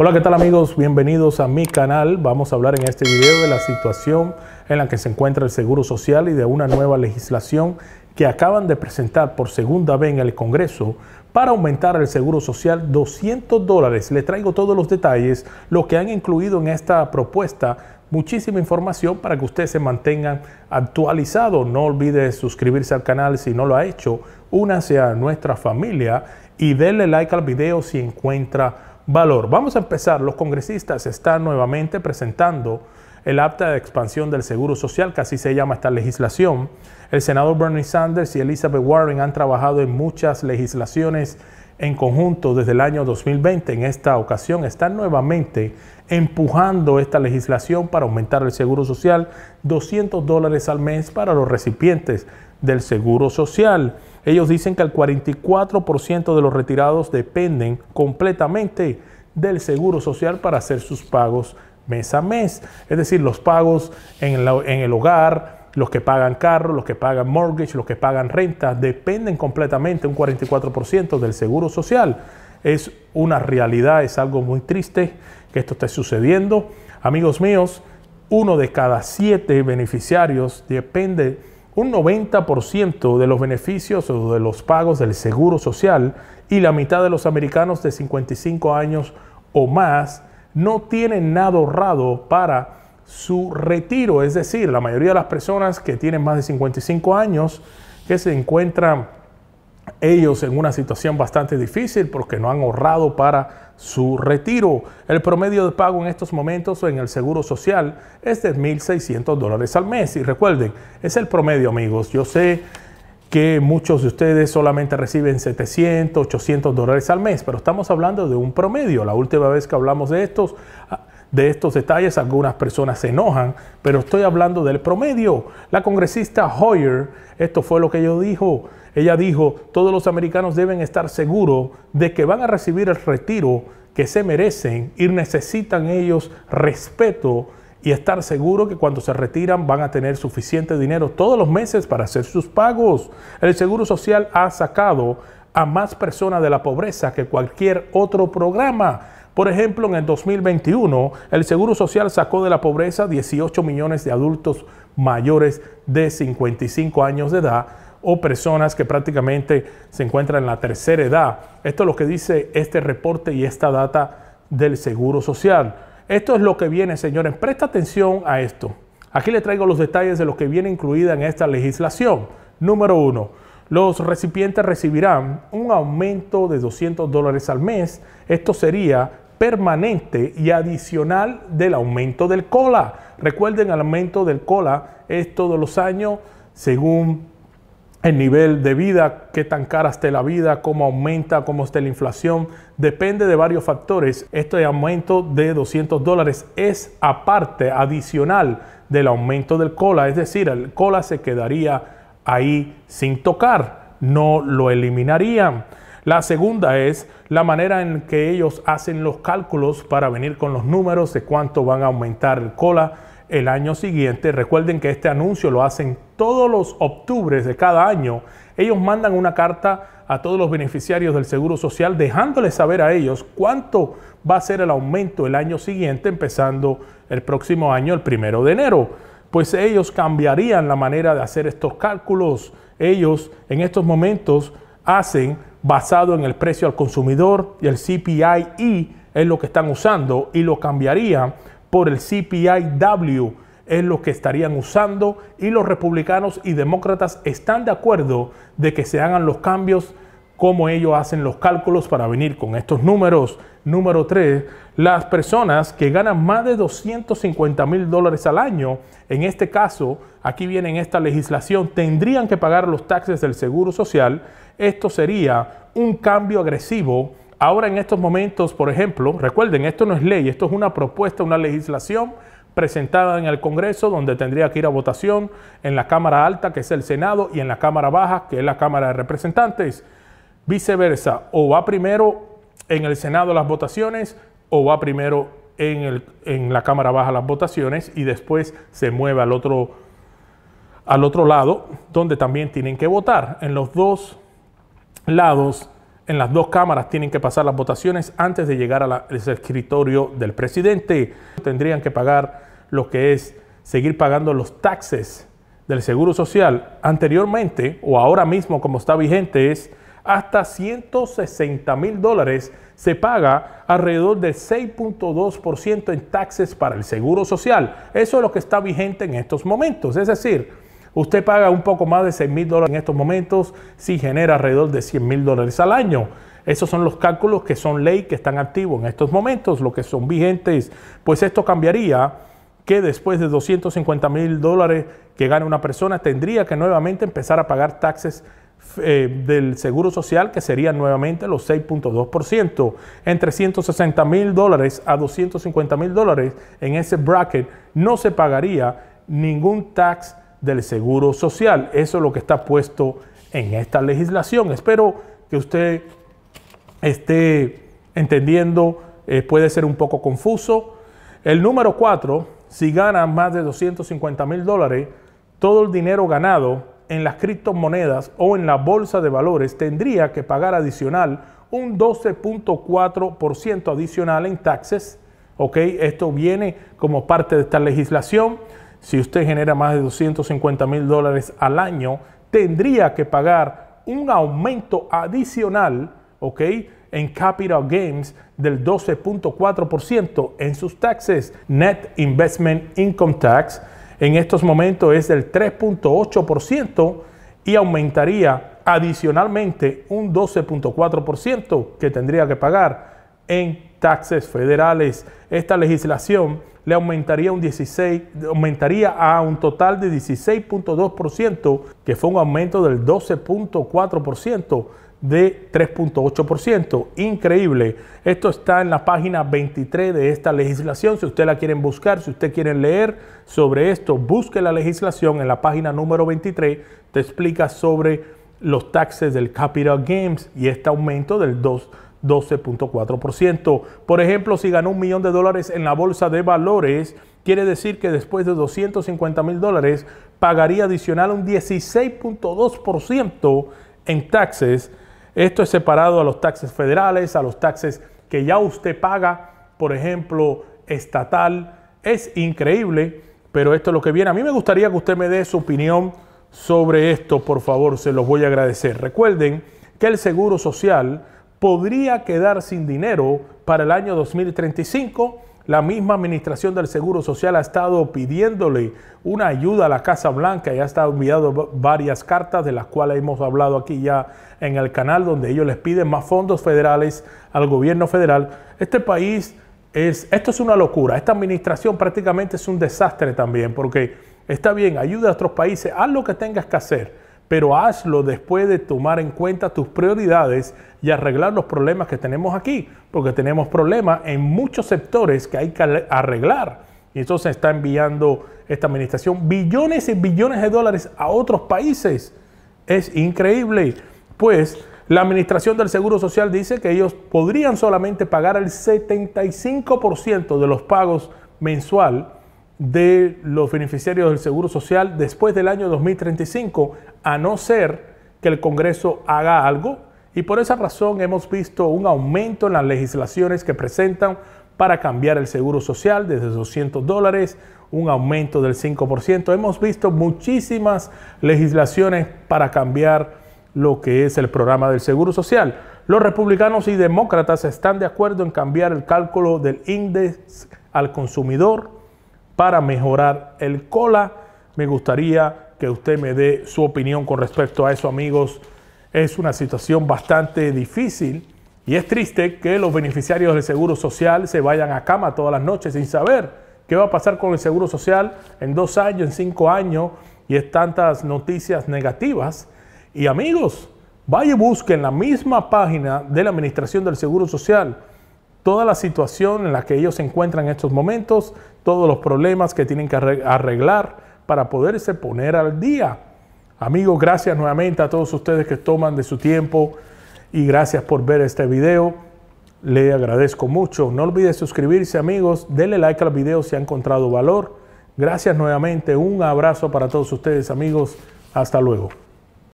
Hola, ¿qué tal amigos? Bienvenidos a mi canal. Vamos a hablar en este video de la situación en la que se encuentra el Seguro Social y de una nueva legislación que acaban de presentar por segunda vez en el Congreso para aumentar el Seguro Social 200 dólares. Le traigo todos los detalles, lo que han incluido en esta propuesta muchísima información para que ustedes se mantengan actualizados. No olvide suscribirse al canal si no lo ha hecho. Únase a nuestra familia y denle like al video si encuentra valor. Vamos a empezar. Los congresistas están nuevamente presentando el acta de expansión del Seguro Social, que así se llama esta legislación. El senador Bernie Sanders y Elizabeth Warren han trabajado en muchas legislaciones en conjunto desde el año 2020. En esta ocasión están nuevamente empujando esta legislación para aumentar el Seguro Social 200 dólares al mes para los recipientes del Seguro Social. Ellos dicen que el 44% de los retirados dependen completamente del Seguro Social para hacer sus pagos mes a mes. Es decir, los pagos en, el hogar, los que pagan carro, los que pagan mortgage, los que pagan renta, dependen completamente un 44% del seguro social. Es una realidad, es algo muy triste que esto esté sucediendo. Amigos míos, uno de cada siete beneficiarios depende un 90% de los beneficios o de los pagos del seguro social y la mitad de los americanos de 55 años o más no tienen nada ahorrado para su retiro. Es decir, la mayoría de las personas que tienen más de 55 años, que se encuentran ellos en una situación bastante difícil porque no han ahorrado para su retiro. El promedio de pago en estos momentos en el Seguro Social es de 1.600 dólares al mes. Y recuerden, es el promedio, amigos. Yo sé que muchos de ustedes solamente reciben 700, 800 dólares al mes, pero estamos hablando de un promedio. La última vez que hablamos de estos, de estos detalles, algunas personas se enojan, pero estoy hablando del promedio. La congresista Hoyer, esto fue lo que yo dijo ella dijo, todos los americanos deben estar seguros de que van a recibir el retiro que se merecen y necesitan ellos respeto y estar seguros que cuando se retiran van a tener suficiente dinero todos los meses para hacer sus pagos. El Seguro Social ha sacado a más personas de la pobreza que cualquier otro programa. Por ejemplo, en el 2021, el Seguro Social sacó de la pobreza 18 millones de adultos mayores de 55 años de edad o personas que prácticamente se encuentran en la tercera edad. Esto es lo que dice este reporte y esta data del Seguro Social. Esto es lo que viene, señores. Presta atención a esto. Aquí le traigo los detalles de lo que viene incluida en esta legislación. Número uno, los recipientes recibirán un aumento de 200 dólares al mes. Esto sería permanente y adicional del aumento del COLA. Recuerden, el aumento del COLA es todos los años según el nivel de vida, qué tan cara esté la vida, cómo aumenta, cómo esté la inflación. Depende de varios factores. Este aumento de 200 dólares es aparte, adicional del aumento del cola. Es decir, el cola se quedaría ahí sin tocar, no lo eliminarían. La segunda es la manera en que ellos hacen los cálculos para venir con los números de cuánto van a aumentar el cola el año siguiente. Recuerden que este anuncio lo hacen todos los octubres de cada año. Ellos mandan una carta a todos los beneficiarios del Seguro Social dejándoles saber a ellos cuánto va a ser el aumento el año siguiente, empezando el próximo año, el primero de enero. Pues ellos cambiarían la manera de hacer estos cálculos. Ellos en estos momentos hacen basado en el precio al consumidor y el cpi es lo que están usando y lo cambiarían por el CPIW es lo que estarían usando y los republicanos y demócratas están de acuerdo de que se hagan los cambios como ellos hacen los cálculos para venir con estos números. Número 3, las personas que ganan más de 250 mil dólares al año, en este caso, aquí viene esta legislación, tendrían que pagar los taxes del Seguro Social. Esto sería un cambio agresivo Ahora en estos momentos, por ejemplo, recuerden, esto no es ley, esto es una propuesta, una legislación presentada en el Congreso, donde tendría que ir a votación en la Cámara Alta, que es el Senado, y en la Cámara Baja, que es la Cámara de Representantes. Viceversa, o va primero en el Senado las votaciones, o va primero en, el, en la Cámara Baja las votaciones, y después se mueve al otro, al otro lado, donde también tienen que votar. En los dos lados en las dos cámaras tienen que pasar las votaciones antes de llegar al escritorio del presidente. Tendrían que pagar lo que es seguir pagando los taxes del Seguro Social anteriormente o ahora mismo como está vigente es hasta 160 mil dólares se paga alrededor del 6.2% en taxes para el Seguro Social. Eso es lo que está vigente en estos momentos. Es decir, Usted paga un poco más de 6 mil dólares en estos momentos si genera alrededor de 100 mil dólares al año. Esos son los cálculos que son ley, que están activos en estos momentos, lo que son vigentes. Pues esto cambiaría que después de 250 mil dólares que gane una persona, tendría que nuevamente empezar a pagar taxes eh, del Seguro Social, que serían nuevamente los 6.2%. Entre 160 mil dólares a 250 mil dólares en ese bracket no se pagaría ningún tax del Seguro Social. Eso es lo que está puesto en esta legislación. Espero que usted esté entendiendo, eh, puede ser un poco confuso. El número 4 si gana más de 250 mil dólares, todo el dinero ganado en las criptomonedas o en la bolsa de valores tendría que pagar adicional un 12.4% adicional en taxes. ¿ok? Esto viene como parte de esta legislación. Si usted genera más de 250 mil dólares al año, tendría que pagar un aumento adicional, ¿ok? En capital Games del 12.4% en sus taxes, net investment income tax, en estos momentos es del 3.8% y aumentaría adicionalmente un 12.4% que tendría que pagar en taxes federales. Esta legislación le aumentaría, un 16, aumentaría a un total de 16.2%, que fue un aumento del 12.4% de 3.8%. Increíble. Esto está en la página 23 de esta legislación. Si usted la quiere buscar, si usted quiere leer sobre esto, busque la legislación en la página número 23. Te explica sobre los taxes del capital Games y este aumento del 2%. 12.4%. Por ejemplo, si ganó un millón de dólares en la bolsa de valores, quiere decir que después de 250 mil dólares pagaría adicional un 16.2% en taxes. Esto es separado a los taxes federales, a los taxes que ya usted paga, por ejemplo, estatal. Es increíble, pero esto es lo que viene. A mí me gustaría que usted me dé su opinión sobre esto, por favor, se los voy a agradecer. Recuerden que el Seguro Social podría quedar sin dinero para el año 2035. La misma Administración del Seguro Social ha estado pidiéndole una ayuda a la Casa Blanca y ha estado enviando varias cartas de las cuales hemos hablado aquí ya en el canal, donde ellos les piden más fondos federales al gobierno federal. Este país es, esto es una locura, esta administración prácticamente es un desastre también, porque está bien, ayuda a otros países, haz lo que tengas que hacer pero hazlo después de tomar en cuenta tus prioridades y arreglar los problemas que tenemos aquí, porque tenemos problemas en muchos sectores que hay que arreglar. Y entonces está enviando esta administración billones y billones de dólares a otros países. Es increíble. Pues la administración del Seguro Social dice que ellos podrían solamente pagar el 75% de los pagos mensual de los beneficiarios del Seguro Social después del año 2035, a no ser que el Congreso haga algo. Y por esa razón hemos visto un aumento en las legislaciones que presentan para cambiar el seguro social desde 200 dólares, un aumento del 5%. Hemos visto muchísimas legislaciones para cambiar lo que es el programa del seguro social. Los republicanos y demócratas están de acuerdo en cambiar el cálculo del índice al consumidor para mejorar el cola. Me gustaría que usted me dé su opinión con respecto a eso, amigos. Es una situación bastante difícil y es triste que los beneficiarios del Seguro Social se vayan a cama todas las noches sin saber qué va a pasar con el Seguro Social en dos años, en cinco años y es tantas noticias negativas. Y amigos, vaya y busquen la misma página de la Administración del Seguro Social toda la situación en la que ellos se encuentran en estos momentos, todos los problemas que tienen que arreglar para poderse poner al día. Amigos, gracias nuevamente a todos ustedes que toman de su tiempo y gracias por ver este video. Le agradezco mucho. No olvides suscribirse amigos, denle like al video si ha encontrado valor. Gracias nuevamente, un abrazo para todos ustedes amigos. Hasta luego.